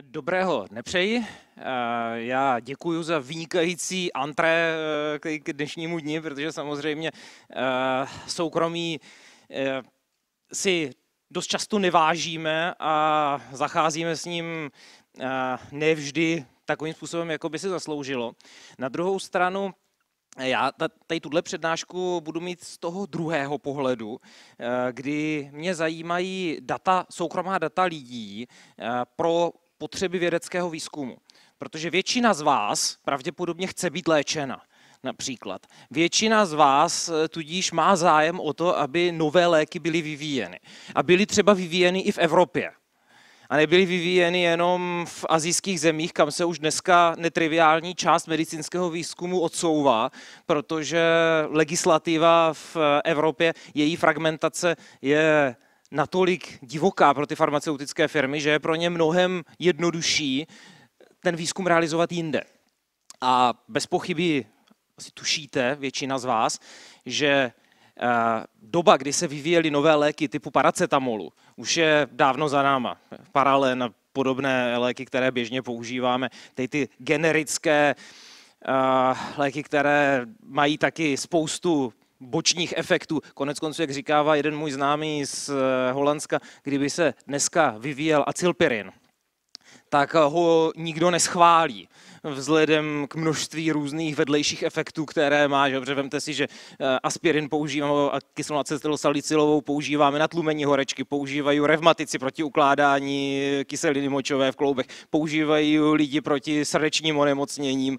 Dobrého nepřeji. Já děkuji za vynikající antré eh, k dnešnímu dni, protože samozřejmě eh, soukromí eh, si dost často nevážíme a zacházíme s ním nevždy takovým způsobem, jako by se zasloužilo. Na druhou stranu, já tady tuhle přednášku budu mít z toho druhého pohledu, kdy mě zajímají data, soukromá data lidí pro potřeby vědeckého výzkumu. Protože většina z vás pravděpodobně chce být léčena například. Většina z vás eh, tudíž má zájem o to, aby nové léky byly vyvíjeny. A byly třeba vyvíjeny i v Evropě. A nebyly vyvíjeny jenom v azijských zemích, kam se už dneska netriviální část medicínského výzkumu odsouvá, protože legislativa v eh, Evropě, její fragmentace je natolik divoká pro ty farmaceutické firmy, že je pro ně mnohem jednodušší ten výzkum realizovat jinde. A bez pochyby asi tušíte, většina z vás, že eh, doba, kdy se vyvíjely nové léky typu paracetamolu, už je dávno za náma. Paralen a podobné léky, které běžně používáme. Teď ty generické eh, léky, které mají taky spoustu bočních efektů. Konec konců, jak říkává jeden můj známý z eh, Holandska, kdyby se dneska vyvíjel acilpirin, tak eh, ho nikdo neschválí vzhledem k množství různých vedlejších efektů, které má. Že? vemte si, že eh, aspirin používáme a kyselinu acetylsalicylovou používáme na tlumení horečky, používají revmatici proti ukládání kyseliny močové v kloubech, používají lidi proti srdečním onemocněním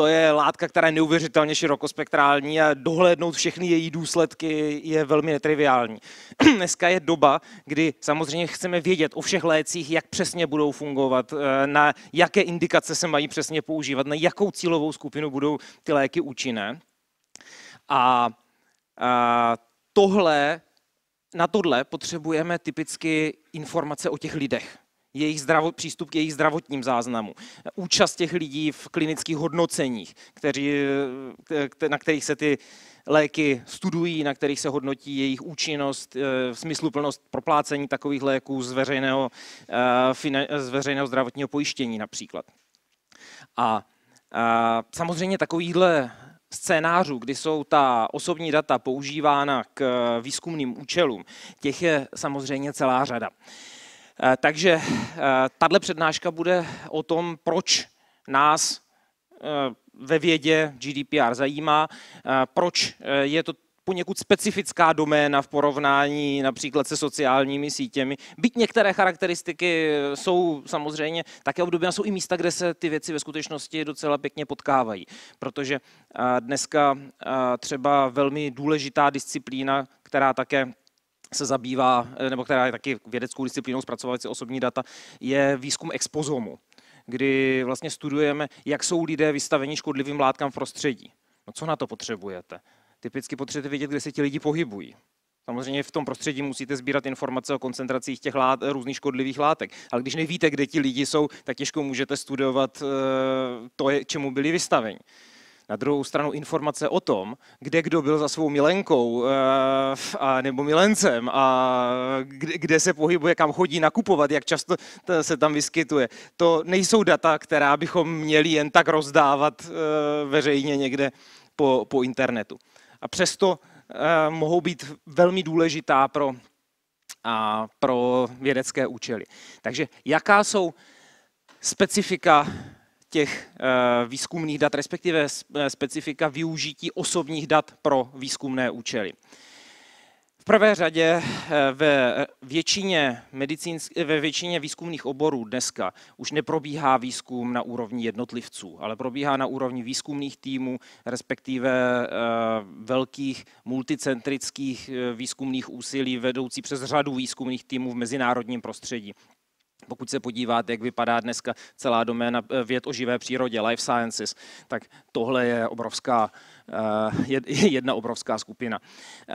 to je látka, která je neuvěřitelně širokospektrální a dohlédnout všechny její důsledky je velmi netriviální. Dneska je doba, kdy samozřejmě chceme vědět o všech lécích, jak přesně budou fungovat, eh, na jaké indikace se mají přesně používat, na jakou cílovou skupinu budou ty léky účinné. A, a tohle, na tohle potřebujeme typicky informace o těch lidech jejich zdravo, přístup k jejich zdravotním záznamu, účast těch lidí v klinických hodnoceních, kteří, eh, na kterých se ty léky studují, na kterých se hodnotí jejich účinnost, eh, smysluplnost proplácení takových léků z veřejného, eh, z veřejného zdravotního pojištění například. A, a samozřejmě takovýhle scénářů, kdy jsou ta osobní data používána k výzkumným účelům, těch je samozřejmě celá řada. Eh, takže eh, tahle přednáška bude o tom, proč nás eh, ve vědě GDPR zajímá, proč je to poněkud specifická doména v porovnání například se sociálními sítěmi. Byť některé charakteristiky jsou samozřejmě také obdobné, jsou i místa, kde se ty věci ve skutečnosti docela pěkně potkávají. Protože dneska třeba velmi důležitá disciplína, která také se zabývá, eh, nebo která je taky vědeckou disciplínou zpracovávající osobní data, je výzkum expozomu, kdy vlastně studujeme, jak jsou lidé vystaveni škodlivým látkám v prostředí. No co na to potřebujete? Typicky potřebujete vědět, kde se ti lidi pohybují. Samozřejmě v tom prostředí musíte sbírat informace o koncentracích těch lát, různých škodlivých látek. Ale když nevíte, kde ti lidi jsou, tak těžko můžete studovat eh, to, čemu byli vystaveni. Na druhou stranu informace o tom, kde kdo byl za svou milenkou eh, a, nebo milencem a kde, kde se pohybuje, kam chodí nakupovat, jak často se tam vyskytuje, to nejsou data, která bychom měli jen tak rozdávat eh, veřejně někde po, po internetu. A přesto eh, mohou být velmi důležitá pro, a pro vědecké účely. Takže jaká jsou specifika těch eh, výzkumných dat, respektive eh, specifika využití osobních dat pro výzkumné účely. V prvé řadě eh, ve většině, ve většině výzkumných oborů dneska už neprobíhá výzkum na úrovni jednotlivců, ale probíhá na úrovni výzkumných týmů, respektive velkých multicentrických výzkumných úsilí vedoucí přes řadu výzkumných týmů v mezinárodním prostředí. Pokud se podíváte, jak vypadá dneska celá doména eh, věd o živé přírodě, life sciences, tak tohle je obrovská, eh, jedna obrovská skupina. Eh,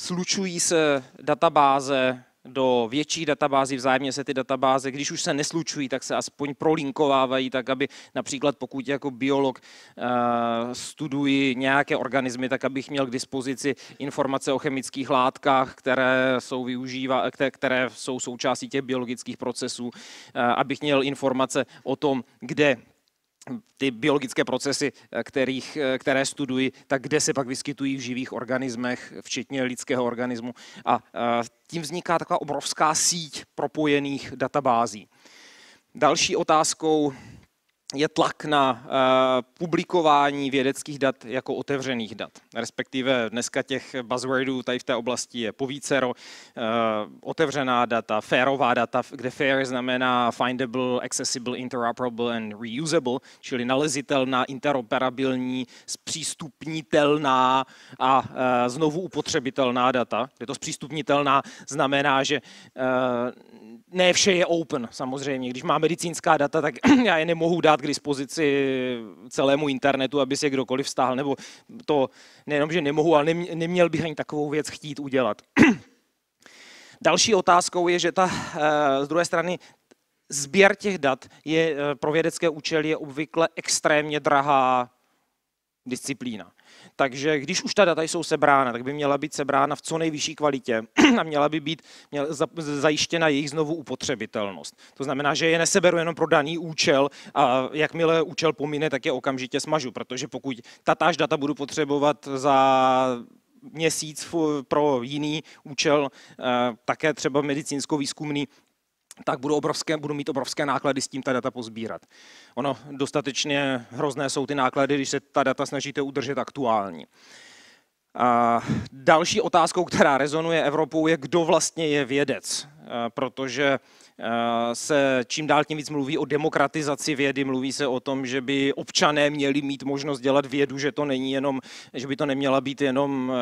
slučují se databáze do větší databázy, vzájemně se ty databáze, když už se neslučují, tak se aspoň prolinkovávají, tak aby například pokud jako biolog uh, studuji nějaké organismy, tak abych měl k dispozici informace o chemických látkách, které jsou, využíva, které jsou součástí těch biologických procesů, uh, abych měl informace o tom, kde ty biologické procesy, eh, kterých, eh, které studuji, tak kde se pak vyskytují v živých organismech, včetně lidského organismu. A eh, tím vzniká taková obrovská síť propojených databází. Další otázkou je tlak na eh, publikování vědeckých dat jako otevřených dat. Respektive dneska těch buzzwordů tady v té oblasti je povícero. Eh, otevřená data, fairová data, kde fair znamená findable, accessible, interoperable and reusable, čili nalezitelná, interoperabilní, zpřístupnitelná a eh, znovu upotřebitelná data. Kde to zpřístupnitelná znamená, že ne vše je open, samozřejmě. Když má medicínská data, tak já je nemohu dát k dispozici celému internetu, aby si je kdokoliv stáhl, nebo to nejenom, že nemohu, ale neměl bych ani takovou věc chtít udělat. Další otázkou je, že ta eh, z druhé strany sběr těch dat je eh, pro vědecké účely je obvykle extrémně drahá disciplína. Takže když už ta data jsou sebrána, tak by měla být sebrána v co nejvyšší kvalitě a měla by být měla zajištěna jejich znovu upotřebitelnost. To znamená, že je neseberu jenom pro daný účel a jakmile účel pomine, tak je okamžitě smažu, protože pokud tatáž data budu potřebovat za měsíc pro jiný účel, eh, také třeba medicínsko-výzkumný, tak budu, obrovské, budu mít obrovské náklady s tím ta data pozbírat. Ono dostatečně hrozné jsou ty náklady, když se ta data snažíte udržet aktuální. A další otázkou, která rezonuje Evropou, je, kdo vlastně je vědec, eh, protože Eh, se čím dál tím víc mluví o demokratizaci vědy, mluví se o tom, že by občané měli mít možnost dělat vědu, že to není jenom, že by to neměla být jenom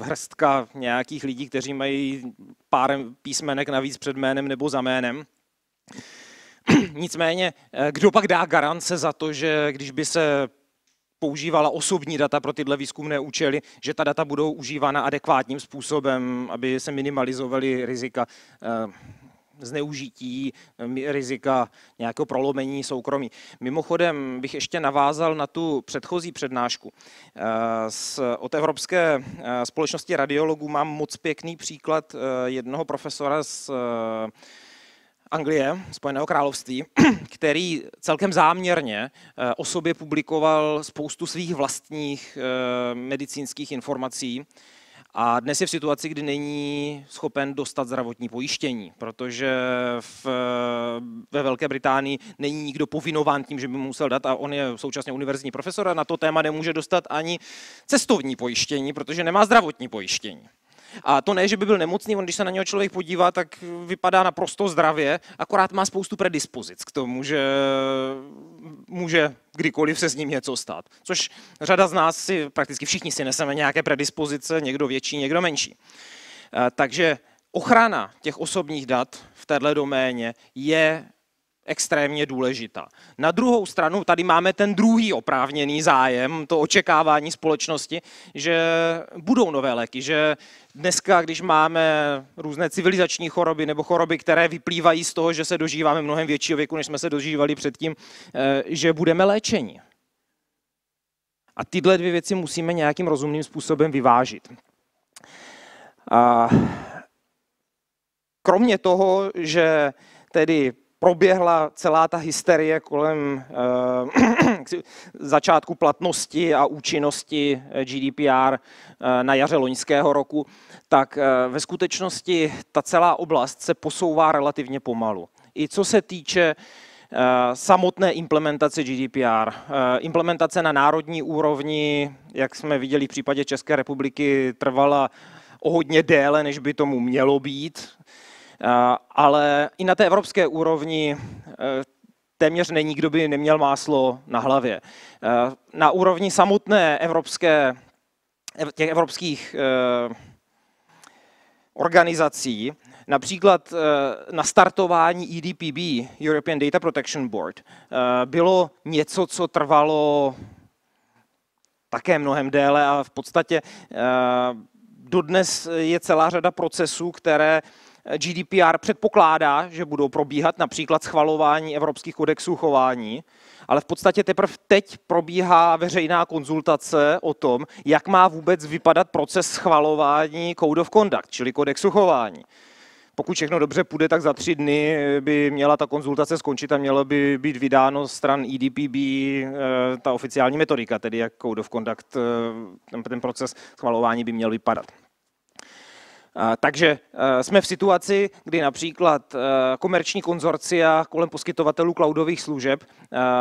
eh, hrstka nějakých lidí, kteří mají pár písmenek navíc před jménem nebo za jménem. Nicméně, eh, kdo pak dá garance za to, že když by se používala osobní data pro tyhle výzkumné účely, že ta data budou užívána adekvátním způsobem, aby se minimalizovaly rizika zneužití, mm, rizika nějakého prolomení soukromí. Mimochodem bych ještě navázal na tu předchozí přednášku. Eh, od Evropské eh, společnosti radiologů mám moc pěkný příklad eh, jednoho profesora z Anglie, Spojeného království, který celkem záměrně o sobě publikoval spoustu svých vlastních medicínských informací, a dnes je v situaci, kdy není schopen dostat zdravotní pojištění, protože v, ve Velké Británii není nikdo povinován tím, že by mu musel dát a on je současně univerzitní profesor a na to téma nemůže dostat ani cestovní pojištění, protože nemá zdravotní pojištění. A to ne, že by byl nemocný, on když se na něho člověk podívá, tak vypadá naprosto zdravě, akorát má spoustu predispozic k tomu, že může kdykoliv se s ním něco stát. Což řada z nás si, prakticky všichni si neseme nějaké predispozice, někdo větší, někdo menší. E, takže ochrana těch osobních dat v této doméně je extrémně důležitá. Na druhou stranu tady máme ten druhý oprávněný zájem, to očekávání společnosti, že budou nové léky, že dneska, když máme různé civilizační choroby nebo choroby, které vyplývají z toho, že se dožíváme mnohem většího věku, než jsme se dožívali předtím, eh, že budeme léčeni. A tyhle dvě věci musíme nějakým rozumným způsobem vyvážit. A kromě toho, že tedy proběhla celá ta hysterie kolem eh, eh začátku platnosti a účinnosti eh, GDPR eh, na jaře loňského roku, tak ve skutečnosti ta celá oblast se posouvá relativně pomalu. I co se týče samotné implementace GDPR. Implementace na národní úrovni, jak jsme viděli v případě České republiky, trvala o hodně déle, než by tomu mělo být. Eh, ale i na té evropské úrovni eh, téměř není, kdo by neměl máslo na hlavě. Eh, na úrovni samotné evropské, těch evropských organizací, například na startování EDPB, European Data Protection Board, bylo něco, co trvalo také mnohem déle a v podstatě dodnes je celá řada procesů, které uh, GDPR předpokládá, že budou probíhat například schvalování evropských kodexů chování, ale v podstatě teprve teď probíhá veřejná konzultace o tom, jak má vůbec vypadat proces schvalování Code of Conduct, čili kodexu chování. Pokud všechno dobře půjde, tak za tři dny by měla ta konzultace skončit a mělo by být vydáno stran EDPB eh, ta oficiální metodika, tedy jak Code of Conduct, eh, ten proces schvalování by měl vypadat. Takže e, jsme v situaci, kdy například e, komerční konzorcia kolem poskytovatelů cloudových služeb e,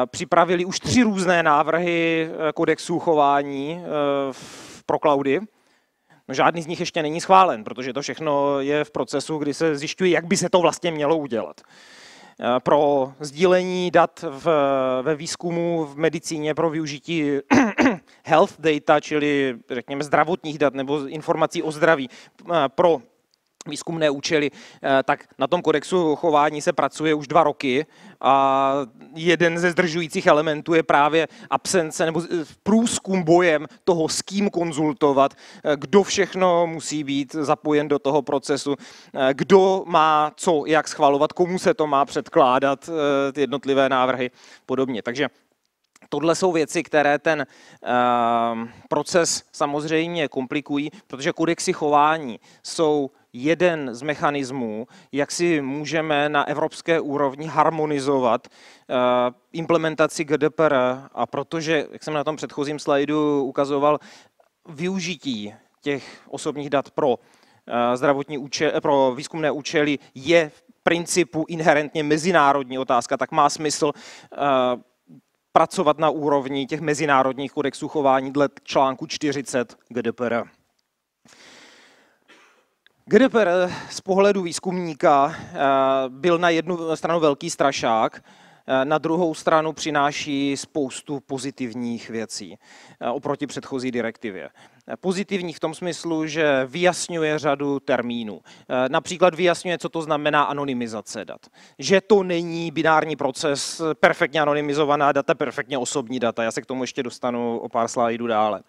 připravili už tři různé návrhy kodexů chování pro cloudy. No, žádný z nich ještě není schválen, protože to všechno je v procesu, kdy se zjišťuje, jak by se to vlastně mělo udělat. Eh, pro sdílení dat v, ve výzkumu v medicíně pro využití health data, čili řekněme zdravotních dat nebo informací o zdraví eh, pro výzkumné účely, eh, tak na tom kodexu chování se pracuje už dva roky a jeden ze zdržujících elementů je právě absence nebo průzkum bojem toho, s kým konzultovat, eh, kdo všechno musí být zapojen do toho procesu, eh, kdo má co jak schvalovat, komu se to má předkládat, ty jednotlivé návrhy podobně. Takže Tohle jsou věci, které ten proces samozřejmě komplikují, protože kodexy chování jsou jeden z mechanismů, jak si můžeme na evropské úrovni harmonizovat eh, implementaci GDPR. A protože, jak jsem na tom předchozím slajdu ukazoval, využití těch osobních dat pro eh, zdravotní účel, eh, pro výzkumné účely je v principu inherentně mezinárodní otázka, tak má smysl pracovat na úrovni těch mezinárodních kodexů chování dle článku 40 GDPR. GDPR eh, z pohledu výzkumníka eh, byl na jednu stranu velký strašák, eh, na druhou stranu přináší spoustu pozitivních věcí oproti předchozí direktivě. Pozitivní v tom smyslu, že vyjasňuje řadu termínů. Například vyjasňuje, co to znamená anonymizace dat. Že to není binární proces, perfektně anonymizovaná data, perfektně osobní data. Já se k tomu ještě dostanu o pár slajdů dále.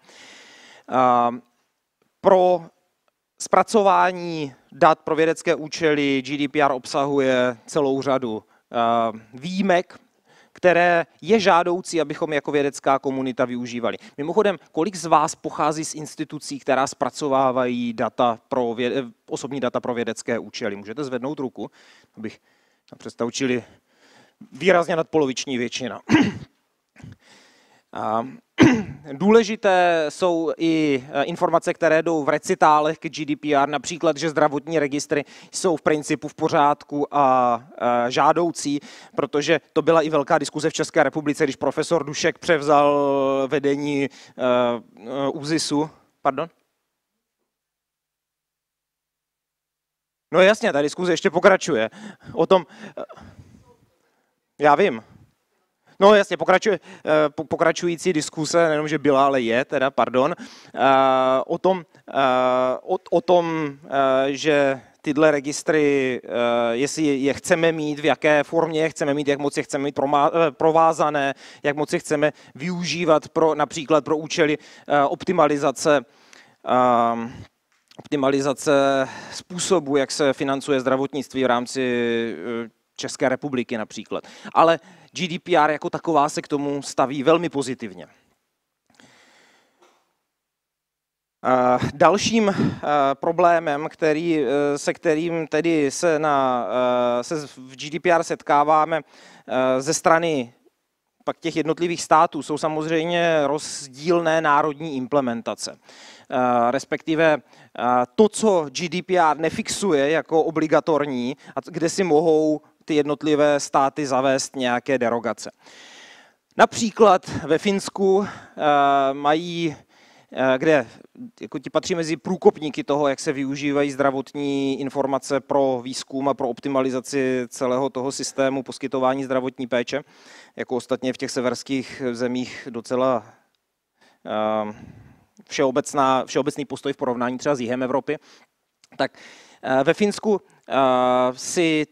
Pro Zpracování dat pro vědecké účely GDPR obsahuje celou řadu eh, výjimek, které je žádoucí, abychom jako vědecká komunita využívali. Mimochodem, kolik z vás pochází z institucí, která zpracovávají data pro věde, eh, osobní data pro vědecké účely? Můžete zvednout ruku, abych představčili výrazně nadpoloviční většina. A Důležité jsou i eh, informace, které jdou v recitálech k GDPR, například, že zdravotní registry jsou v principu v pořádku a eh, žádoucí, protože to byla i velká diskuze v České republice, když profesor Dušek převzal vedení eh, ÚZISu. Pardon? No jasně, ta diskuze ještě pokračuje. O tom... Já vím. No jasně, pokračuje, eh, pokračující diskuse, nejenom, že byla, ale je, teda, pardon, eh, o tom, eh, o, o tom že tyhle registry, jestli je chceme mít, v jaké formě je chceme mít, jak moc je chceme mít provázané, jak moc je chceme využívat pro, například pro účely optimalizace optimalizace způsobu, jak se financuje zdravotnictví v rámci České republiky například. Ale GDPR jako taková se k tomu staví velmi pozitivně. Dalším problémem, který, e, se kterým tedy se, na, e, se v GDPR setkáváme e, ze strany pak těch jednotlivých států, jsou samozřejmě rozdílné národní implementace. Respektive to, co GDPR nefixuje jako obligatorní, a kde si mohou ty jednotlivé státy zavést nějaké derogace. Například ve Finsku eh, mají eh, kde jako ti patří mezi průkopníky toho, jak se využívají zdravotní informace pro výzkum a pro optimalizaci celého toho systému poskytování zdravotní péče, jako ostatně v těch severských zemích docela eh, všeobecná, všeobecný postoj v porovnání třeba s jihem Evropy, tak ve Finsku si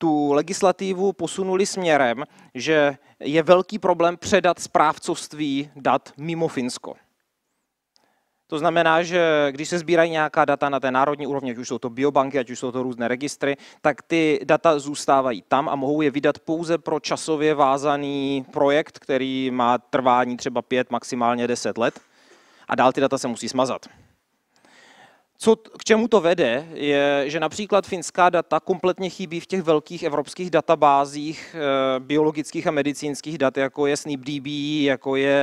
tu legislativu posunuli směrem, že je velký problém předat správcovství dat mimo Finsko. To znamená, že když se sbírají nějaká data na té národní úrovni, ať už jsou to biobanky, ať už jsou to různé registry, tak ty data zůstávají tam a mohou je vydat pouze pro časově vázaný projekt, který má trvání třeba pět maximálně deset let a dál ty data se musí smazat. Co, k čemu to vede, je, že například finská data kompletně chybí v těch velkých evropských databázích e, biologických a medicínských dat, jako je SNPDB, jako je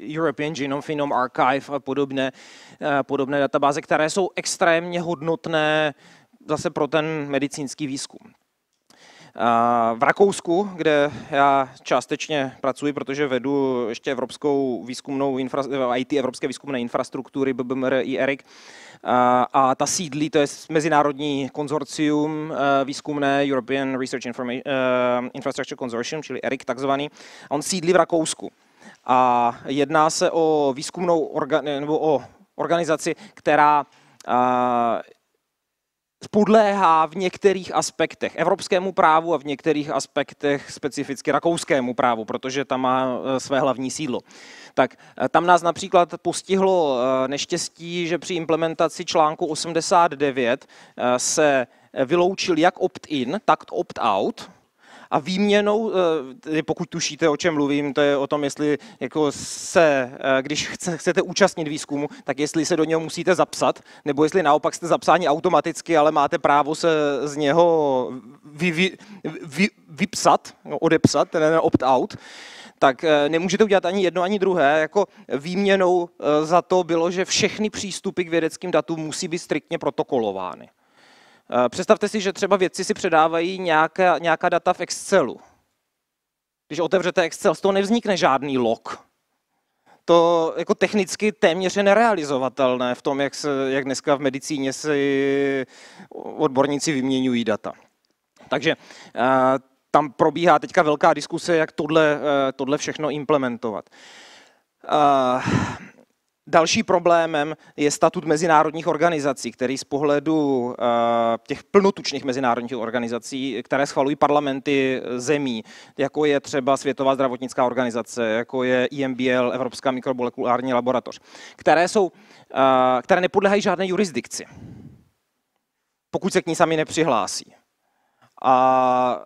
European Genome Phenome Archive a podobné, e, podobné databáze, které jsou extrémně hodnotné zase pro ten medicínský výzkum. V Rakousku, kde já částečně pracuji, protože vedu ještě evropskou výzkumnou infra, IT Evropské výzkumné infrastruktury BBMR i ERIC, a ta sídlí, to je mezinárodní konzorcium e, výzkumné European Research Informa- e, Infrastructure Consortium, čili ERIC takzvaný. A on sídlí v Rakousku. A jedná se o výzkumnou orga- nebo o organizaci, která podléhá v některých aspektech evropskému právu a v některých aspektech specificky rakouskému právu, protože tam má e, své hlavní sídlo. Tak e, tam nás například postihlo e, neštěstí, že při implementaci článku 89 se vyloučil jak opt-in, tak opt-out a výměnou, eh, pokud tušíte, o čem mluvím, to je o tom, jestli jako se, eh, když chcete účastnit výzkumu, tak jestli se do něho musíte zapsat, nebo jestli naopak jste zapsáni automaticky, ale máte právo se z něho vy, vy, vy, vypsat, no, odepsat, ten opt-out tak eh, nemůžete udělat ani jedno, ani druhé. Jako výměnou za to bylo, že všechny přístupy k vědeckým datům musí být striktně protokolovány. Eh, představte si, že třeba vědci si předávají nějaká, nějaká data v Excelu. Když otevřete Excel, z toho nevznikne žádný log. To jako technicky téměř je nerealizovatelné v tom, jak, se, jak dneska v medicíně si odborníci vyměňují data. Takže eh, tam probíhá teďka velká diskuse, jak tohle, eh, tohle všechno implementovat. Další problémem je statut mezinárodních organizací, který z pohledu eh, těch plnotučných mezinárodních organizací, které schvalují parlamenty zemí, jako je třeba Světová zdravotnická organizace, jako je IMBL, Evropská mikrobolekulární laboratoř, které, jsou, eh, které nepodléhají žádné jurisdikci, pokud se k ní sami nepřihlásí. A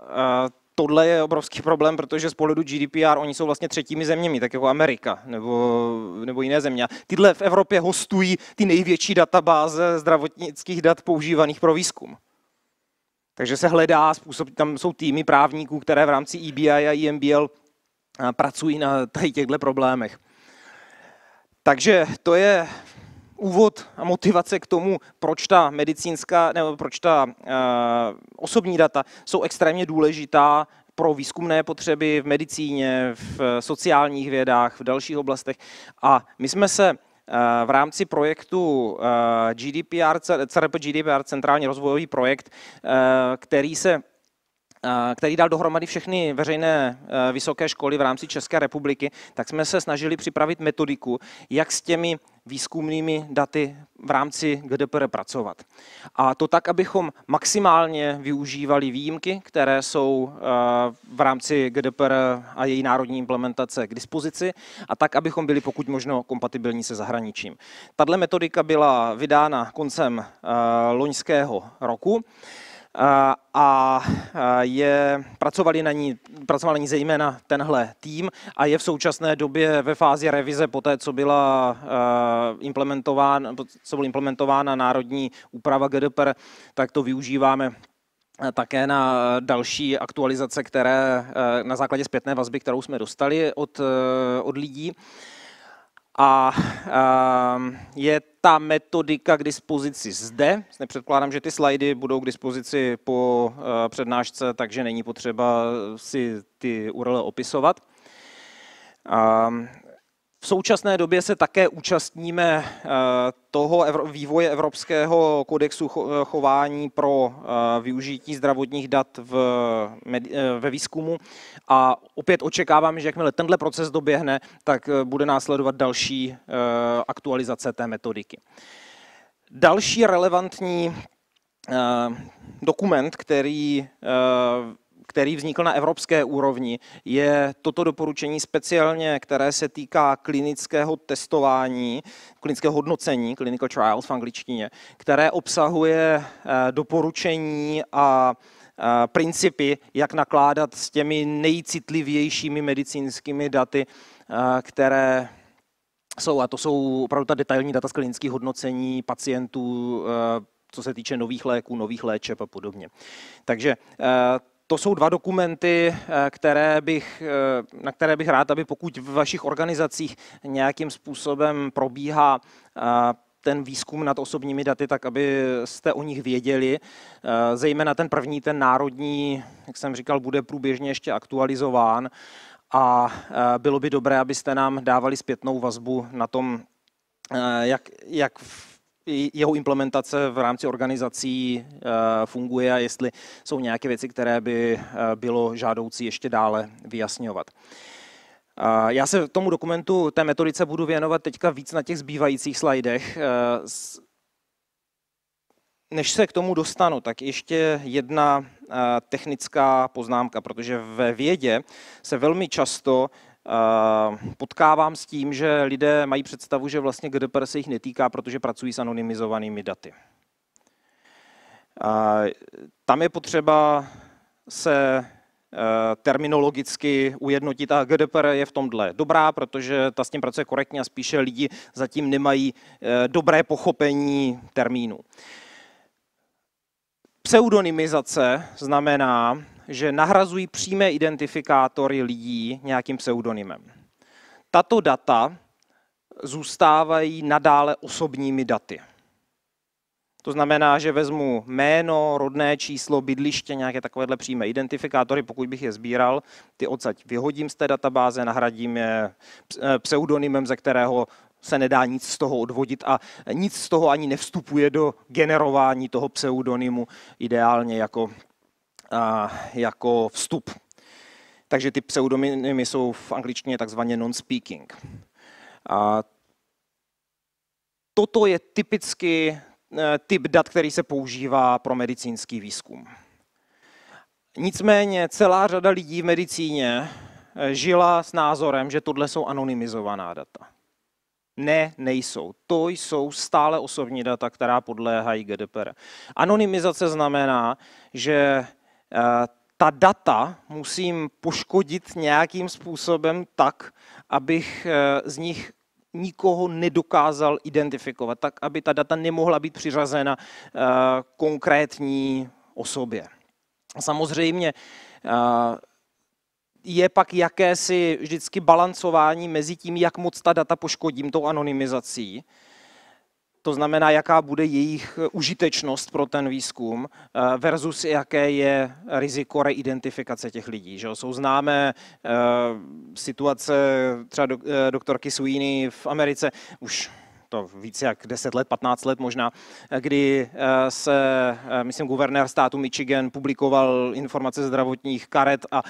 eh, tohle je obrovský problém, protože z pohledu GDPR oni jsou vlastně třetími zeměmi, tak jako Amerika nebo, nebo jiné země. Tyhle v Evropě hostují ty největší databáze zdravotnických dat používaných pro výzkum. Takže se hledá způsob, tam jsou týmy právníků, které v rámci EBI a IMBL e pracují na tady těchto problémech. Takže to je úvod a motivace k tomu, proč ta medicínská nebo proč ta e, osobní data jsou extrémně důležitá pro výzkumné potřeby v medicíně, v eh, sociálních vědách, v dalších oblastech. A my jsme se eh, v rámci projektu GDPR, CRP GDPR, centrální rozvojový projekt, který se který dal dohromady všechny veřejné e, vysoké školy v rámci České republiky, tak jsme se snažili připravit metodiku, jak s těmi výzkumnými daty v rámci GDPR pracovat. A to tak, abychom maximálně využívali výjimky, které jsou e, v rámci GDPR a její národní implementace k dispozici, a tak, abychom byli pokud možno kompatibilní se zahraničím. Tato metodika byla vydána koncem e, loňského roku. Eh, a eh, je, pracovali na ní, pracovali na ní zejména tenhle tým a je v současné době ve fázi revize po té, co byla eh, implementována, co byla implementována národní úprava GDPR, tak to využíváme také na další aktualizace, které na základě zpětné vazby, kterou jsme dostali od, od lidí a ehm, je ta metodika k dispozici zde. Nepředkládám, že ty slajdy budou k dispozici po eh, přednášce, takže není potřeba si ty URL opisovat. Ehm, současné době se také účastníme eh, toho vývoje Evropského kodexu eh, chování pro eh, využití zdravotních dat v, ve výzkumu a opět očekáváme, že jakmile tenhle proces doběhne, tak bude následovat další aktualizace té metodiky. Další relevantní dokument, který který vznikl na evropské úrovni, je toto doporučení speciálně, které se týká klinického testování, klinického hodnocení, clinical trials v angličtině, které obsahuje eh, doporučení a eh, principy, jak nakládat s těmi nejcitlivějšími medicínskými daty, eh, které jsou, a to jsou opravdu ta detailní data z klinických hodnocení pacientů, co se týče nových léků, nových léčeb a podobně. Takže to jsou dva dokumenty, eh, které bych, eh, na které bych rád, aby pokud v vašich organizacích nějakým způsobem probíhá eh, ten výzkum nad osobními daty, tak abyste o nich věděli. Zejména ten první, ten národní, jak jsem říkal, bude průběžně ještě aktualizován a bylo by dobré, abyste nám dávali zpětnou vazbu na tom, jak, jak jeho implementace v rámci organizací eh, funguje a jestli jsou nějaké věci, které by eh, bylo žádoucí ještě dále vyjasňovat. Eh, já se tomu dokumentu, té metodice budu věnovat teďka víc na těch zbývajících slajdech. Než se k tomu dostanu, tak ještě jedna technická poznámka, protože ve vědě se velmi často Eh, potkávám s tím, že lidé mají představu, že vlastně GDPR se jich netýká, protože pracují s anonymizovanými daty. Eh, tam je potřeba se eh, terminologicky ujednotit a GDPR je v tomhle dobrá, protože ta s tím pracuje korektně a spíše lidi zatím nemají dobré pochopení termínu. Pseudonymizace znamená, že nahrazují přímé identifikátory lidí nějakým pseudonymem. Tato data zůstávají nadále osobními daty. To znamená, že vezmu jméno, rodné číslo, bydliště, nějaké takovéhle přímé identifikátory, pokud bych je sbíral, ty odsaď vyhodím z té databáze, nahradím je eh, pseudonymem, ze kterého se nedá nic z toho odvodit a nic z toho ani nevstupuje do generování toho pseudonymu, ideálně jako jako vstup. Takže ty pseudonymy jsou v angličtině takzvaně non-speaking. A toto je typicky e, typ dat, který se používá pro medicínský výzkum. Nicméně celá řada lidí v medicíně e, žila s názorem, že tohle jsou anonymizovaná data. Ne, nejsou. To jsou stále osobní data, která podléhají GDPR. Anonymizace znamená, že Eh, ta data musím poškodit nějakým způsobem tak, abych eh, z nich nikoho nedokázal identifikovat, tak aby ta data nemohla být přiřazena eh, konkrétní osobě. Samozřejmě je pak jakési vždycky balancování mezi tím, jak moc ta data poškodím tou anonymizací to znamená, jaká bude jejich eh, užitečnost pro ten výzkum eh, versus jaké je riziko reidentifikace těch lidí. Že? Jsou známé eh, situace třeba doktorky Sweeney v Americe už to více jak 10 let, 15 let možná, kdy se, myslím, guvernér státu Michigan publikoval informace zdravotních karet a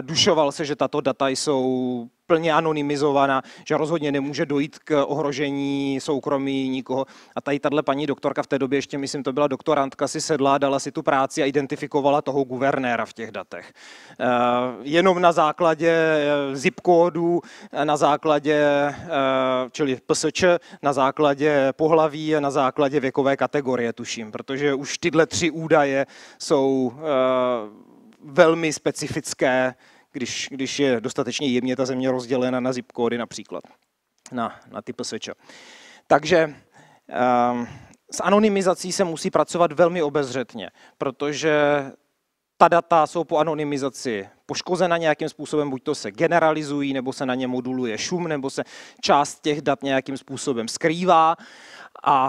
dušoval se, že tato data jsou plně anonymizovaná, že rozhodně nemůže dojít k ohrožení soukromí nikoho. A tady tahle paní doktorka v té době ještě, myslím, to byla doktorantka, si sedla, dala si tu práci a identifikovala toho guvernéra v těch datech. Eh, jenom na základě eh, zip kódu, eh, na základě, čili PSČ, na základě pohlaví a na základě věkové kategorie, tuším, protože už tyhle tři údaje jsou velmi specifické když, když je dostatečně jemně ta země rozdělena na zip kódy například, na, na typ switch. Takže um, s anonymizací se musí pracovat velmi obezřetně, protože ta data jsou po anonymizaci poškozena nějakým způsobem, buď to se generalizují, nebo se na ně moduluje šum, nebo se část těch dat nějakým způsobem skrývá. A, a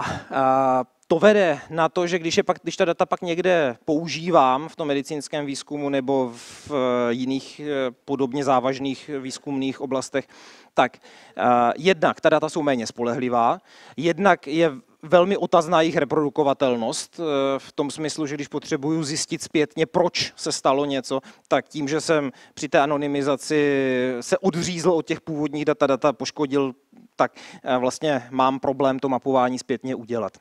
to vede na to, že když, je pak, když ta data pak někde používám v tom medicínském výzkumu nebo v eh, jiných eh, podobně závažných výzkumných oblastech, tak eh, jednak ta data jsou méně spolehlivá, jednak je velmi otazná jejich reprodukovatelnost v tom smyslu, že když potřebuju zjistit zpětně, proč se stalo něco, tak tím, že jsem při té anonymizaci se odřízl od těch původních data, data poškodil, tak vlastně mám problém to mapování zpětně udělat.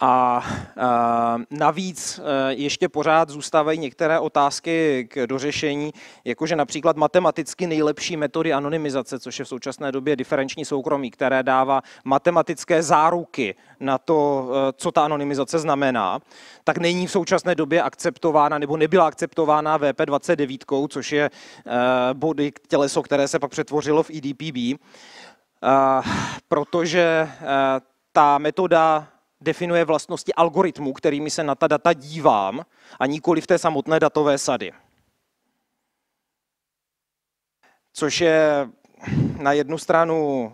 A eh, navíc eh, ještě pořád zůstávají některé otázky k dořešení, jakože například matematicky nejlepší metody anonymizace, což je v současné době diferenční soukromí, které dává matematické záruky na to, eh, co ta anonymizace znamená, tak není v současné době akceptována nebo nebyla akceptována VP29, což je body těleso, které se pak přetvořilo v EDPB, protože ta metoda definuje vlastnosti algoritmů, kterými se na ta data dívám, a nikoli v té samotné datové sady. Což je na jednu stranu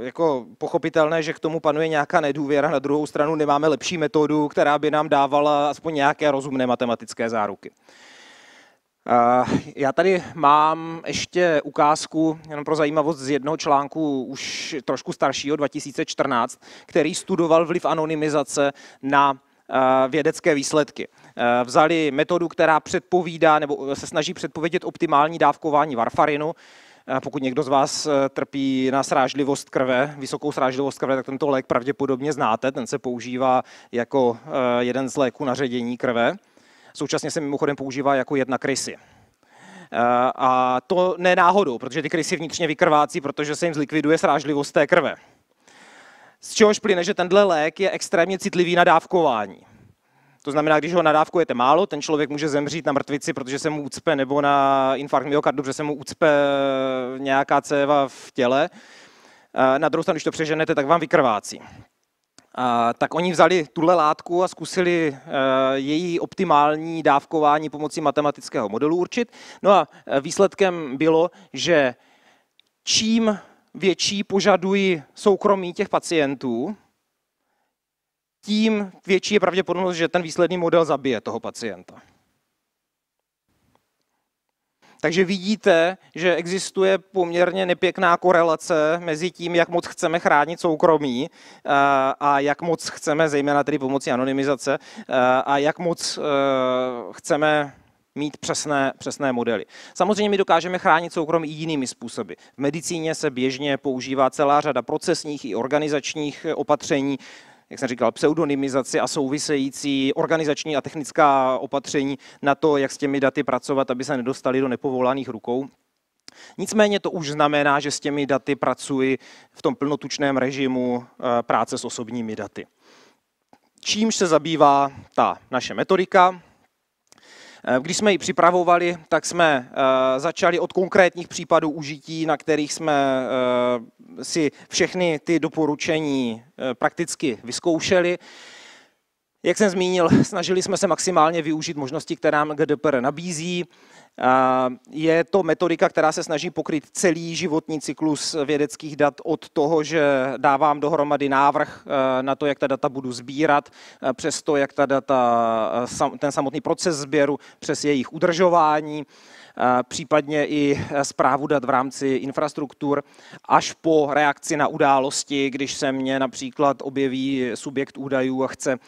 eh, jako pochopitelné, že k tomu panuje nějaká nedůvěra, na druhou stranu nemáme lepší metodu, která by nám dávala aspoň nějaké rozumné matematické záruky. Eh, já tady mám ještě ukázku, jenom pro zajímavost, z jednoho článku už trošku staršího, 2014, který studoval vliv anonymizace na eh, vědecké výsledky. Eh, vzali metodu, která předpovídá nebo se snaží předpovědět optimální dávkování varfarinu. Pokud někdo z vás trpí na srážlivost krve, vysokou srážlivost krve, tak tento lék pravděpodobně znáte. Ten se používá jako jeden z léků na ředění krve. Současně se mimochodem používá jako jedna krysy. Eh, a to ne náhodou, protože ty krysy vnitřně vykrvácí, protože se jim zlikviduje srážlivost té krve. Z čehož plyne, že tenhle lék je extrémně citlivý na dávkování. To znamená, když ho nadávkujete málo, ten člověk může zemřít na mrtvici, protože se mu ucpe, nebo na infarkt myokardu, protože se mu ucpe nějaká céva v těle. Eh, na druhou stranu, když to přeženete, tak vám vykrvácí tak oni vzali tuhle látku a zkusili e, její optimální dávkování pomocí matematického modelu určit. No a e, výsledkem bylo, že čím větší požadují soukromí těch pacientů, tím větší je pravděpodobnost, že ten výsledný model zabije toho pacienta. Takže vidíte, že existuje poměrně nepěkná korelace mezi tím, jak moc chceme chránit soukromí eh, a jak moc chceme, zejména tedy pomocí anonymizace, eh, a jak moc eh, chceme mít přesné, přesné modely. Samozřejmě my dokážeme chránit soukromí i jinými způsoby. V medicíně se běžně používá celá řada procesních i organizačních opatření, jak jsem říkal, pseudonymizaci a související organizační a technická opatření na to, jak s těmi daty pracovat, aby se nedostali do nepovolaných rukou. Nicméně to už znamená, že s těmi daty pracuji v tom plnotučném režimu eh, práce s osobními daty. Čímž se zabývá ta naše metodika, Eh, když jsme ji připravovali, tak jsme eh, začali od konkrétních případů užití, na kterých jsme eh, si všechny ty doporučení prakticky vyzkoušeli. Jak jsem zmínil, snažili jsme se maximálně využít možnosti, které nám GDPR nabízí. Je to metodika, která se snaží pokryt celý životní cyklus vědeckých dat od toho, že dávám dohromady návrh eh, na to, jak ta data budu sbírat, eh, přes to, jak ta data, eh, ten samotný proces sběru, přes jejich udržování, případně i zprávu e, dat v rámci infrastruktur, až po reakci na události, když se mě například objeví subjekt údajů a chce e,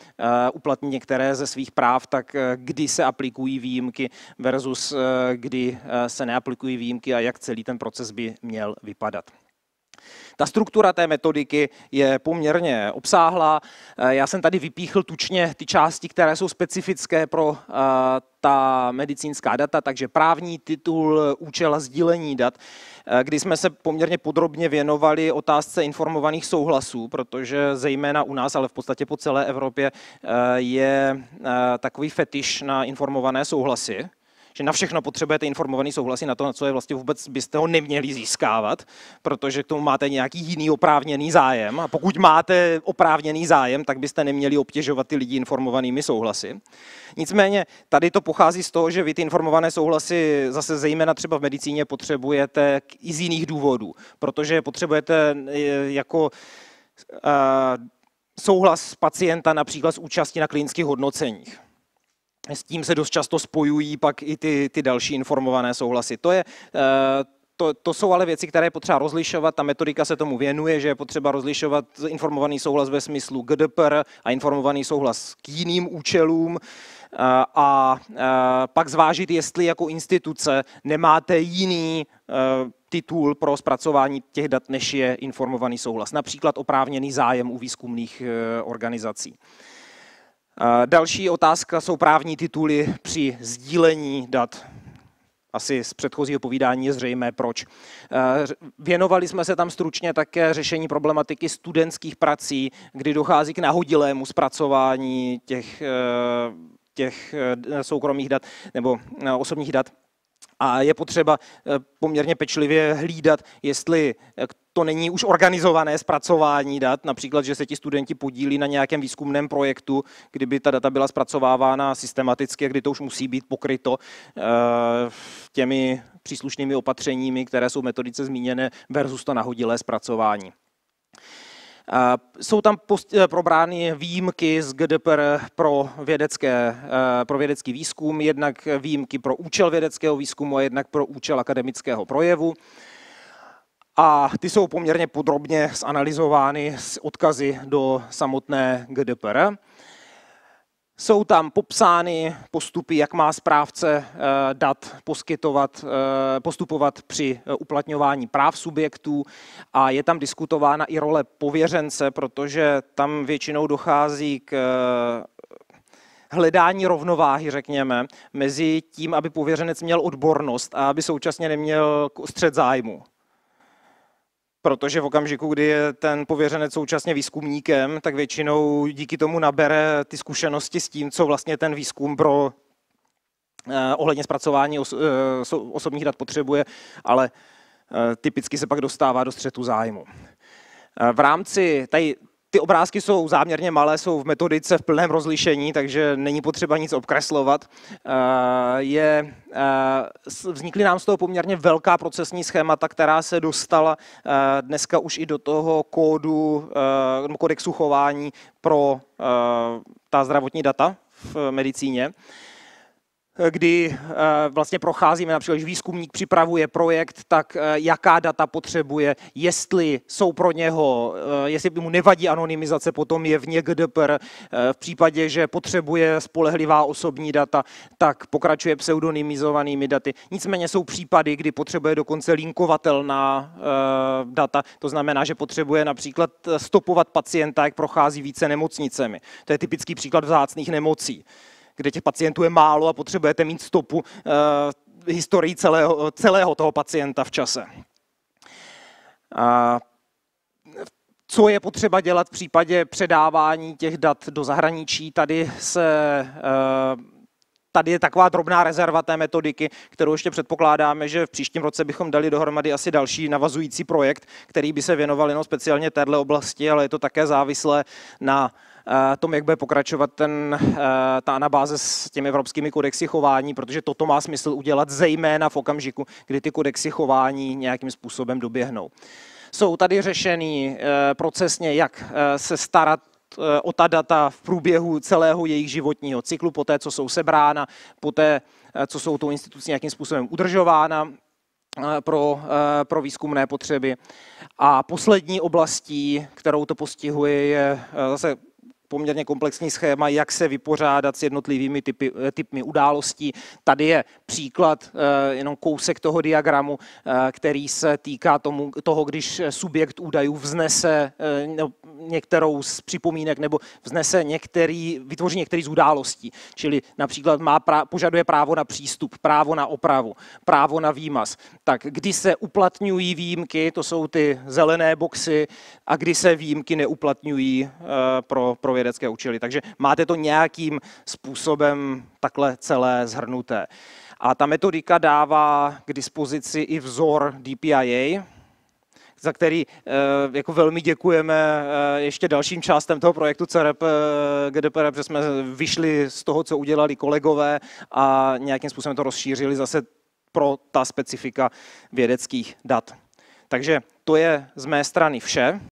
uplatnit některé ze svých práv, tak e, kdy se aplikují výjimky versus kdy se neaplikují výjimky a jak celý ten proces by měl vypadat. Ta struktura té metodiky je poměrně obsáhlá. Eh, já jsem tady vypíchl tučně ty části, které jsou specifické pro eh, ta medicínská data, takže právní titul, účel a sdílení dat, eh, kdy jsme se poměrně podrobně věnovali otázce informovaných souhlasů, protože zejména u nás, ale v podstatě po celé Evropě je takový fetiš na informované souhlasy, že na všechno potřebujete informovaný souhlasy na to, na co je vlastně vůbec byste ho neměli získávat, protože k tomu máte nějaký jiný oprávněný zájem. A pokud máte oprávněný zájem, tak byste neměli obtěžovat ty lidi informovanými souhlasy. Nicméně tady to pochází z toho, že vy ty informované souhlasy zase zejména třeba v medicíně potřebujete i z jiných důvodů, protože potřebujete eh, jako eh, souhlas pacienta například s účastí na klinických hodnoceních s tím se dost často spojují pak i ty, ty další informované souhlasy. To je, eh, to, to jsou ale věci, které je potřeba rozlišovat. Ta metodika se tomu věnuje, že je potřeba rozlišovat informovaný souhlas ve smyslu GDPR a informovaný souhlas k jiným účelům. Eh, a, a eh, pak zvážit, jestli jako instituce nemáte jiný titul pro zpracování těch dat, než je informovaný souhlas. Například oprávněný zájem u výzkumných organizací. Další otázka jsou právní tituly při sdílení dat. Asi z předchozího povídání je zřejmé proč. E, věnovali jsme se tam stručně také řešení problematiky studentských prací, kdy dochází k nahodilému zpracování těch, e, těch e, soukromých dat nebo osobních dat a je potřeba eh, poměrně pečlivě hlídat, jestli eh, to není už organizované zpracování dat, například, že se ti studenti podílí na nějakém výzkumném projektu, kdyby ta data byla zpracovávána systematicky, kdy to už musí být pokryto eh, těmi příslušnými opatřeními, které jsou metodice zmíněné, versus to nahodilé zpracování. Jsou tam eh, probrány výjimky z GDPR pro, vědecké, eh, pro vědecký výzkum, jednak výjimky pro účel vědeckého výzkumu a jednak pro účel akademického projevu. A ty jsou poměrně podrobně zanalizovány s odkazy do samotné GDPR. Jsou tam popsány postupy, jak má správce eh, dat poskytovat, eh, postupovat při eh, uplatňování práv subjektů a je tam diskutována i role pověřence, protože tam většinou dochází k hledání rovnováhy, řekněme, mezi tím, aby pověřenec měl odbornost a aby současně neměl střed zájmu. Protože v okamžiku, kdy je ten pověřenec současně výzkumníkem, tak většinou díky tomu nabere ty zkušenosti s tím, co vlastně ten výzkum pro eh, ohledně zpracování eh, osobních dat potřebuje, ale eh, typicky se pak dostává do střetu zájmu. V rámci tady ty obrázky jsou záměrně malé, jsou v metodice v plném rozlišení, takže není potřeba nic obkreslovat. Eh, je, eh, vznikly nám z toho poměrně velká procesní schémata, která se dostala eh, dneska už i do toho kódu, kodexu chování pro ta zdravotní data v medicíně kdy eh, vlastně procházíme, například, když výzkumník připravuje projekt, tak eh, jaká data potřebuje, jestli jsou pro něho, eh, jestli by mu nevadí anonymizace, potom je v GDPR. V případě, že potřebuje spolehlivá osobní data, tak pokračuje pseudonymizovanými daty. Nicméně jsou případy, kdy potřebuje dokonce linkovatelná data, to znamená, že potřebuje například stopovat pacienta, jak prochází více nemocnicemi. To je typický příklad vzácných nemocí kde těch pacientů je málo a potřebujete mít stopu uh, historii celého, celého toho pacienta v čase. A co je potřeba dělat v případě předávání těch dat do zahraničí? Tady se Uh, tady je taková drobná rezerva té metodiky, kterou ještě předpokládáme, že v příštím roce bychom dali dohromady asi další navazující projekt, který by se věnoval jenom speciálně téhle oblasti, ale je to také závislé na Eh, tom, jak bude pokračovat ten, eh, ta anabáze s těmi evropskými kodexy chování, protože toto má smysl udělat zejména v okamžiku, kdy ty kodexy chování nějakým způsobem doběhnou. Jsou tady řešený eh, procesně, jak se starat o ta data v průběhu celého jejich životního cyklu, po té, co jsou sebrána, po té, co jsou tou institucí nějakým způsobem udržována pro, pro výzkumné potřeby. A poslední oblastí, kterou to postihuje, je zase poměrně komplexní schéma, jak se vypořádat s jednotlivými typy, eh, typy událostí. Tady je příklad, eh, jenom kousek toho diagramu, eh, který se týká tomu, toho, když subjekt údajů vznese no, některou z připomínek nebo vznese některý, vytvoří některý z událostí. Čili například má pra, požaduje právo na přístup, právo na opravu, právo na výmaz. Tak kdy se uplatňují výjimky, to jsou ty zelené boxy, a kdy se výjimky neuplatňují pro, pro vědecké učili. Takže máte to nějakým způsobem takhle celé zhrnuté. A ta metodika dává k dispozici i vzor DPIA, za který eh, jako velmi děkujeme eh, ještě dalším částem toho projektu CRP eh, GDPR, protože jsme vyšli z toho, co udělali kolegové a nějakým způsobem to rozšířili zase pro ta specifika vědeckých dat. Takže to je z mé strany vše.